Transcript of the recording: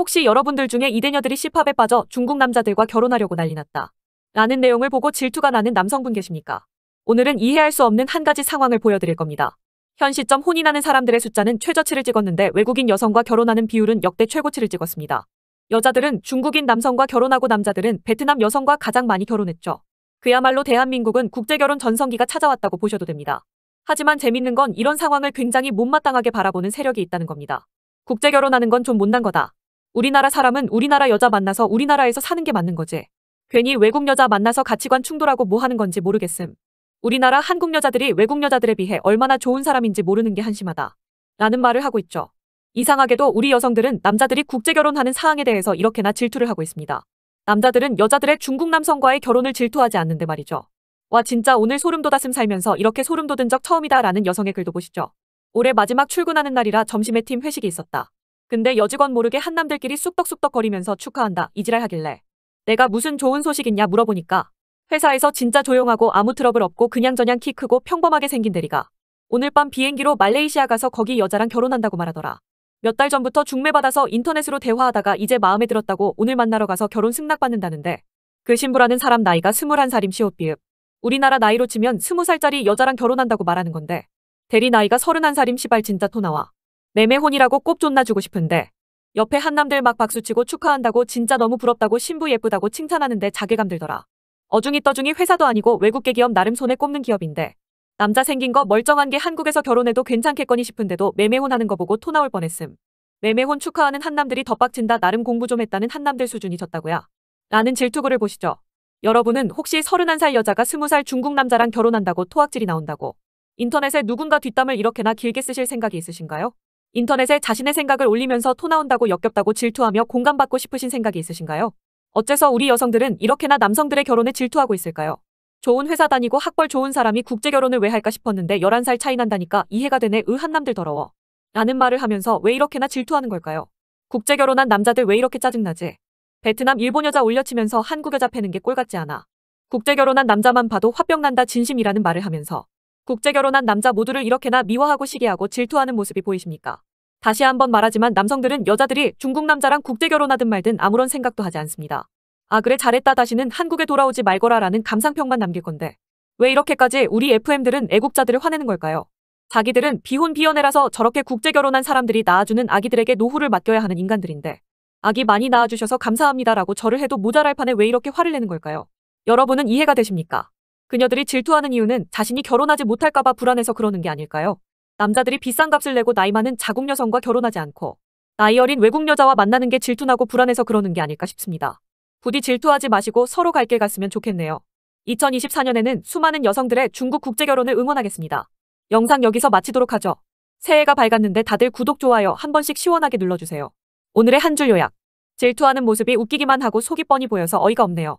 혹시 여러분들 중에 이대녀들이 씨팝에 빠져 중국 남자들과 결혼하려고 난리났다. 라는 내용을 보고 질투가 나는 남성분 계십니까? 오늘은 이해할 수 없는 한 가지 상황을 보여드릴 겁니다. 현 시점 혼인하는 사람들의 숫자는 최저치를 찍었는데 외국인 여성과 결혼하는 비율은 역대 최고치를 찍었습니다. 여자들은 중국인 남성과 결혼하고 남자들은 베트남 여성과 가장 많이 결혼했죠. 그야말로 대한민국은 국제결혼 전성기가 찾아왔다고 보셔도 됩니다. 하지만 재밌는 건 이런 상황을 굉장히 못마땅하게 바라보는 세력이 있다는 겁니다. 국제결혼하는 건 좀 못난 거다. 우리나라 사람은 우리나라 여자 만나서 우리나라에서 사는 게 맞는 거지. 괜히 외국 여자 만나서 가치관 충돌하고 뭐 하는 건지 모르겠음. 우리나라 한국 여자들이 외국 여자들에 비해 얼마나 좋은 사람인지 모르는 게 한심하다. 라는 말을 하고 있죠. 이상하게도 우리 여성들은 남자들이 국제 결혼하는 사항에 대해서 이렇게나 질투를 하고 있습니다. 남자들은 여자들의 중국 남성과의 결혼을 질투하지 않는데 말이죠. 와 진짜 오늘 소름 돋았음 살면서 이렇게 소름 돋은 적 처음이다 라는 여성의 글도 보시죠. 올해 마지막 출근하는 날이라 점심에 팀 회식이 있었다. 근데 여직원 모르게 한남들끼리 쑥덕쑥덕 거리면서 축하한다 이지랄 하길래 내가 무슨 좋은 소식 있냐 물어보니까 회사에서 진짜 조용하고 아무 트러블 없고 그냥저냥 키 크고 평범하게 생긴 대리가 오늘 밤 비행기로 말레이시아 가서 거기 여자랑 결혼한다고 말하더라. 몇 달 전부터 중매받아서 인터넷으로 대화하다가 이제 마음에 들었다고 오늘 만나러 가서 결혼 승낙받는다는데 그 신부라는 사람 나이가 21살임 시옷비읍. 우리나라 나이로 치면 20살짜리 여자랑 결혼한다고 말하는 건데 대리 나이가 31살임 시발 진짜 토 나와. 매매혼이라고 꼭 존나 주고 싶은데 옆에 한남들 막 박수치고 축하한다고 진짜 너무 부럽다고 신부 예쁘다고 칭찬하는데 자괴감 들더라. 어중이 떠중이 회사도 아니고 외국계 기업 나름 손에 꼽는 기업인데 남자 생긴 거 멀쩡한 게 한국에서 결혼해도 괜찮겠거니 싶은데도 매매혼 하는 거 보고 토 나올 뻔했음. 매매혼 축하하는 한남들이 덧박친다 나름 공부 좀 했다는 한남들 수준이 졌다고야. 라는 질투글을 보시죠. 여러분은 혹시 31살 여자가 20살 중국 남자랑 결혼한다고 토악질이 나온다고 인터넷에 누군가 뒷담을 이렇게나 길게 쓰실 생각이 있으신가요? 인터넷에 자신의 생각을 올리면서 토 나온다고 역겹다고 질투하며 공감받고 싶으신 생각이 있으신가요? 어째서 우리 여성들은 이렇게나 남성들의 결혼에 질투하고 있을까요? 좋은 회사 다니고 학벌 좋은 사람이 국제 결혼을 왜 할까 싶었는데 11살 차이 난다니까 이해가 되네 의한 남들 더러워. 라는 말을 하면서 왜 이렇게나 질투하는 걸까요? 국제 결혼한 남자들 왜 이렇게 짜증나지? 베트남 일본 여자 올려치면서 한국 여자 패는 게 꼴같지 않아. 국제 결혼한 남자만 봐도 화병난다 진심이라는 말을 하면서 국제 결혼한 남자 모두를 이렇게나 미워하고 시기하고 질투하는 모습이 보이십니까? 다시 한번 말하지만 남성들은 여자들이 중국 남자랑 국제 결혼하든 말든 아무런 생각도 하지 않습니다. 아 그래 잘했다 다시는 한국에 돌아오지 말거라라는 감상평만 남길 건데 왜 이렇게까지 우리 FM들은 애국자들을 화내는 걸까요? 자기들은 비혼 비연애라서 저렇게 국제 결혼한 사람들이 낳아주는 아기들에게 노후를 맡겨야 하는 인간들인데 아기 많이 낳아주셔서 감사합니다라고 절을 해도 모자랄 판에 왜 이렇게 화를 내는 걸까요? 여러분은 이해가 되십니까? 그녀들이 질투하는 이유는 자신이 결혼하지 못할까봐 불안해서 그러는 게 아닐까요? 남자들이 비싼 값을 내고 나이 많은 자국 여성과 결혼하지 않고 나이 어린 외국 여자와 만나는 게 질투나고 불안해서 그러는 게 아닐까 싶습니다. 부디 질투하지 마시고 서로 갈 길 갔으면 좋겠네요. 2024년에는 수많은 여성들의 중국 국제 결혼을 응원하겠습니다. 영상 여기서 마치도록 하죠. 새해가 밝았는데 다들 구독, 좋아요 한 번씩 시원하게 눌러주세요. 오늘의 한 줄 요약. 질투하는 모습이 웃기기만 하고 속이 뻔히 보여서 어이가 없네요.